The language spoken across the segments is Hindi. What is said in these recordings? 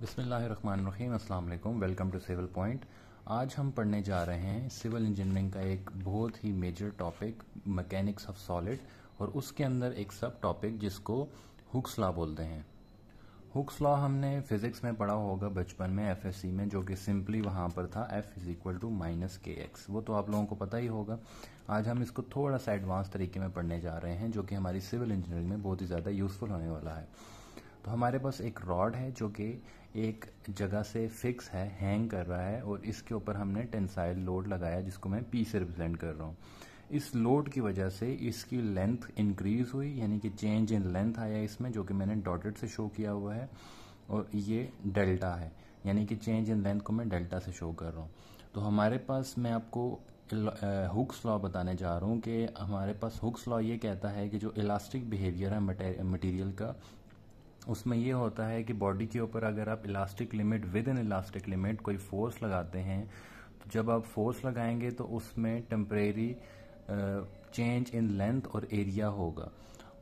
बिसमीम अल्लाम वेलकम टू सिविल पॉइंट आज हम पढ़ने जा रहे हैं सिविल इंजीनियरिंग का एक बहुत ही major topic mechanics of solid और उसके अंदर एक सब टॉपिक जिसको हुक्स लॉ बोलते हैं हुक्स लॉ हमने फिजिक्स में पढ़ा होगा बचपन में एफ में जो कि सिंपली वहाँ पर था F is equal to minus K X वो तो आप लोगों को पता ही होगा आज हम इसको थोड़ा सा एडवांस तरीके में पढ़ने जा रहे हैं जो कि हमारी सिविल इंजीनियरिंग में बहुत ही ज़्यादा यूजफुल होने वाला है तो हमारे पास एक रॉड है जो कि एक जगह से फिक्स है हैंग कर रहा है और इसके ऊपर हमने टेंसाइल लोड लगाया जिसको मैं पी से रिप्रेजेंट कर रहा हूँ इस लोड की वजह से इसकी लेंथ इंक्रीज हुई यानी कि चेंज इन लेंथ आया इसमें जो कि मैंने डॉटेड से शो किया हुआ है और ये डेल्टा है यानी कि चेंज इन लेंथ को मैं डेल्टा से शो कर रहा हूँ तो हमारे पास मैं आपको हुक्स लॉ बताने जा रहा हूँ कि हमारे पास हुक्स लॉ ये कहता है कि जो इलास्टिक बिहेवियर है मटेरियल का उसमें ये होता है कि बॉडी के ऊपर अगर आप elastic limit within elastic limit कोई फोर्स लगाते हैं तो जब आप फोर्स लगाएंगे तो उसमें टेम्परेरी चेंज इन लेंथ और एरिया होगा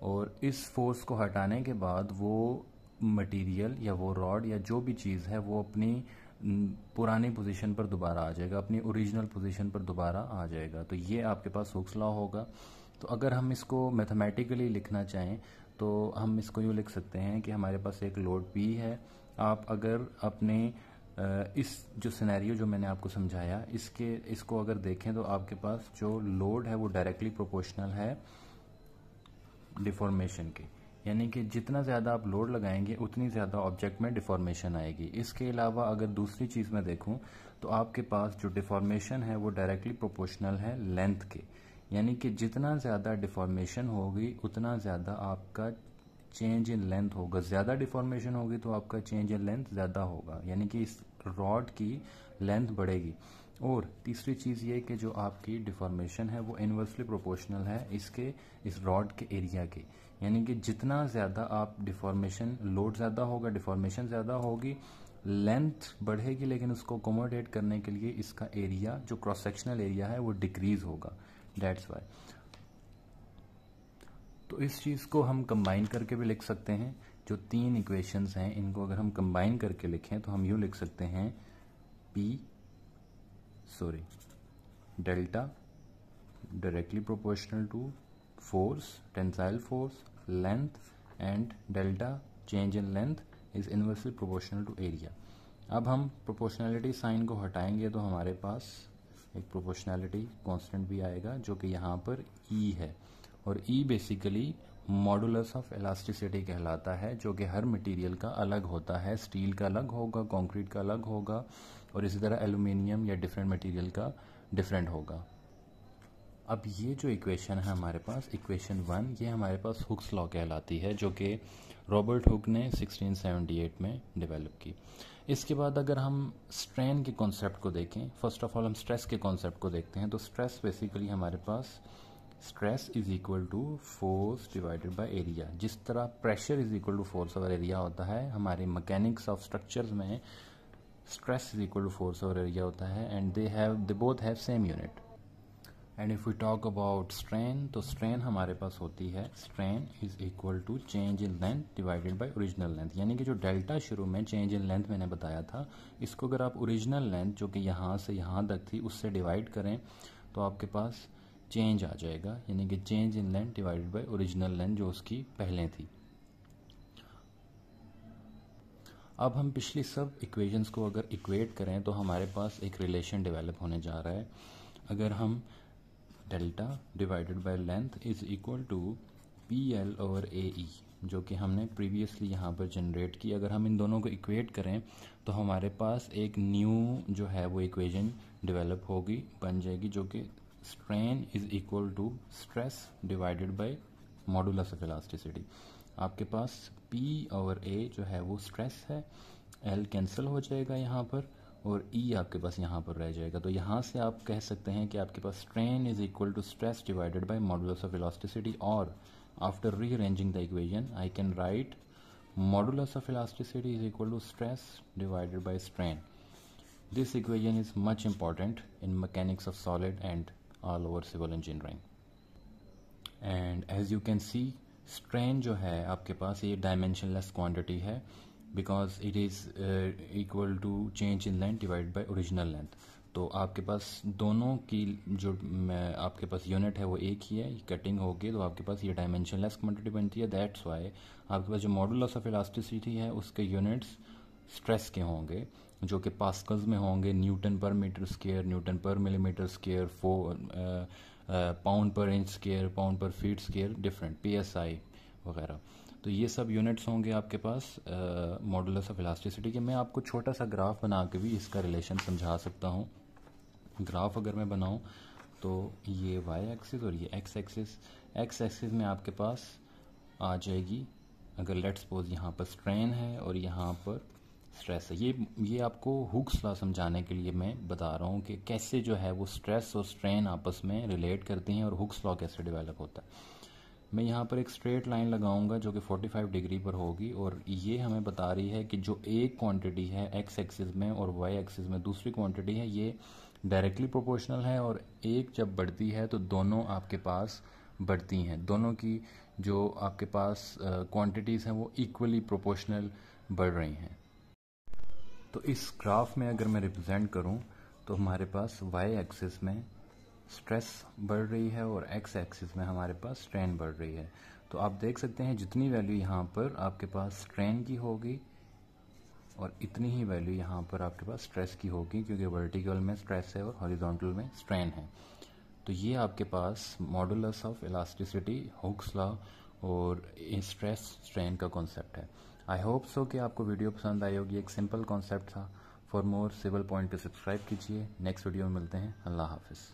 और इस फोर्स को हटाने के बाद वो मटेरियल या वो रॉड या जो भी चीज़ है वो अपनी पुरानी पोजीशन पर दोबारा आ जाएगा अपनी ओरिजिनल पोजीशन पर दोबारा आ जाएगा तो ये आपके पास हुक्स लॉ होगा तो अगर हम इसको मैथमेटिकली लिखना चाहें तो हम इसको यूँ लिख सकते हैं कि हमारे पास एक लोड पी है आप अगर अपने इस जो सिनेरियो जो मैंने आपको समझाया इसके इसको अगर देखें तो आपके पास जो लोड है वो डायरेक्टली प्रोपोर्शनल है डिफॉर्मेशन के यानी कि जितना ज़्यादा आप लोड लगाएंगे उतनी ज़्यादा ऑब्जेक्ट में डिफॉर्मेशन आएगी इसके अलावा अगर दूसरी चीज़ में देखूँ तो आपके पास जो डिफॉर्मेशन है वो डायरेक्टली प्रोपोर्शनल है लेंथ के यानी कि जितना ज़्यादा डिफॉर्मेशन होगी उतना ज़्यादा आपका चेंज इन लेंथ होगा ज़्यादा डिफॉर्मेशन होगी तो आपका चेंज इन लेंथ ज़्यादा होगा यानी कि इस रॉड की लेंथ बढ़ेगी और तीसरी चीज़ ये कि जो आपकी डिफॉर्मेशन है वो इन्वर्सली प्रोपोर्शनल है इसके इस रॉड के एरिया के यानी कि जितना ज़्यादा आप डिफॉर्मेशन लोड ज़्यादा होगा डिफॉर्मेशन ज़्यादा होगी लेंथ बढ़ेगी लेकिन उसको अकोमोडेट करने के लिए इसका एरिया जो क्रॉस सेक्शनल एरिया है वो डिक्रीज़ होगा दैट्स वाई तो इस चीज़ को हम कंबाइन करके भी लिख सकते हैं जो तीन इक्वेशंस हैं इनको अगर हम कंबाइन करके लिखें तो हम यू लिख सकते हैं P sorry delta directly proportional to force tensile force length and delta change in length is inversely proportional to area अब हम प्रोपोर्शनलिटी साइन को हटाएंगे तो हमारे पास एक प्रोपोर्शनैलिटी कांस्टेंट भी आएगा जो कि यहाँ पर ई e है और E basically modulus of elasticity कहलाता है जो कि हर मटेरियल का अलग होता है स्टील का अलग होगा कंक्रीट का अलग होगा और इसी तरह एलुमिनियम या डिफरेंट मटेरियल का डिफरेंट होगा अब ये जो इक्वेशन है हमारे पास इक्वेशन वन ये हमारे पास हुक्स लॉ कहलाती है जो कि रॉबर्ट हुक ने 1678 में डेवलप की इसके बाद अगर हम स्ट्रेन के कॉन्सेप्ट को देखें फर्स्ट ऑफ ऑल हम स्ट्रेस के कॉन्सेप्ट को देखते हैं तो स्ट्रेस बेसिकली हमारे पास stress is equal to force divided by area जिस तरह pressure is equal to force over area होता है हमारे मैकेनिक्स ऑफ स्ट्रक्चर्स में stress is equal to force over area होता है and they have they both have same unit and if we talk about strain तो स्ट्रेन हमारे पास होती है strain is equal to change in length divided by original length यानी कि जो डेल्टा शुरू में चेंज इन लेंथ मैंने बताया था इसको अगर आप ओरिजिनल लेंथ जो कि यहाँ से यहाँ तक थी उससे डिवाइड करें तो आपके पास चेंज आ जाएगा यानी कि change in length divided by original length जो उसकी पहले थी अब हम पिछली सब इक्वेशंस को अगर इक्वेट करें तो हमारे पास एक रिलेशन डेवलप होने जा रहा है अगर हम delta divided by length is equal to P L और ए ई जो कि हमने प्रीवियसली यहाँ पर जनरेट की अगर हम इन दोनों को इक्वेट करें तो हमारे पास एक न्यू जो है वो इक्वेजन डेवलप होगी बन जाएगी जो कि strain is equal to stress divided by modulus of elasticity आपके पास पी और ए जो है वो स्ट्रेस है एल कैंसिल हो जाएगा यहाँ पर और ई e आपके पास यहाँ पर रह जाएगा तो यहाँ से आप कह सकते हैं कि आपके पास strain is equal to stress divided by model of elasticity और after rearranging the equation I can write model of elasticity is equal to stress divided by strain this equation is much important in mechanics of solid and all over civil engineering and as you can see strain जो है आपके पास ये डायमेंशनलेस क्वांटिटी है because it is equal to change in length divide by original length तो आपके पास दोनों की जो आपके पास यूनिट है वो एक ही है कटिंग होगी तो आपके पास ये डायमेंशन लेस क्वान्टिटी बनती है दैट्स वाई आपके पास जो मॉडल ऑफ इलास्टिसिटी है उसके यूनिट्स स्ट्रेस के होंगे जो कि पास्कल्स में होंगे newton per metre square newton per millimetre square फो pound per inch square pound per feet square different P S I वगैरह तो ये सब यूनिट्स होंगे आपके पास मॉडुलस ऑफ इलास्टिसिटी के मैं आपको छोटा सा ग्राफ बना के भी इसका रिलेशन समझा सकता हूँ ग्राफ अगर मैं बनाऊँ तो ये वाई एक्सिस और ये एक्स एक्सिस एक्स एक्सिस में आपके पास आ जाएगी अगर लेट्स सपोज यहाँ पर स्ट्रेन है और यहाँ पर स्ट्रेस है ये ये आपको हुक्स ला समझाने के लिए मैं बता रहा हूँ कि कैसे जो है वो स्ट्रेस और स्ट्रेन आपस में रिलेट करती हैं और हुक्स लॉ कैसे डेवलप होता है मैं यहाँ पर एक स्ट्रेट लाइन लगाऊंगा जो कि 45 डिग्री पर होगी और ये हमें बता रही है कि जो एक क्वांटिटी है एक्स एक्सिस में और वाई एक्सिस में दूसरी क्वांटिटी है ये डायरेक्टली प्रोपोर्शनल है और एक जब बढ़ती है तो दोनों आपके पास बढ़ती हैं दोनों की जो आपके पास क्वांटिटीज़ हैं वो इक्वली प्रोपोर्शनल बढ़ रही हैं तो इस ग्राफ में अगर मैं रिप्रजेंट करूँ तो हमारे पास वाई एक्सिस में स्ट्रेस बढ़ रही है और एक्स एक्सिस में हमारे पास स्ट्रेन बढ़ रही है तो आप देख सकते हैं जितनी वैल्यू यहाँ पर आपके पास स्ट्रेन की होगी और इतनी ही वैल्यू यहाँ पर आपके पास स्ट्रेस की होगी क्योंकि वर्टिकल में स्ट्रेस है और हॉरिजॉन्टल में स्ट्रेन है तो ये आपके पास modulus of elasticity Hooke's law और स्ट्रेस स्ट्रेन का कॉन्सेप्ट है आई होप सो कि आपको वीडियो पसंद आई होगी एक सिंपल कॉन्सेप्ट था for more civil point to subscribe कीजिए नेक्स्ट वीडियो में मिलते हैं अल्लाह हाफिज़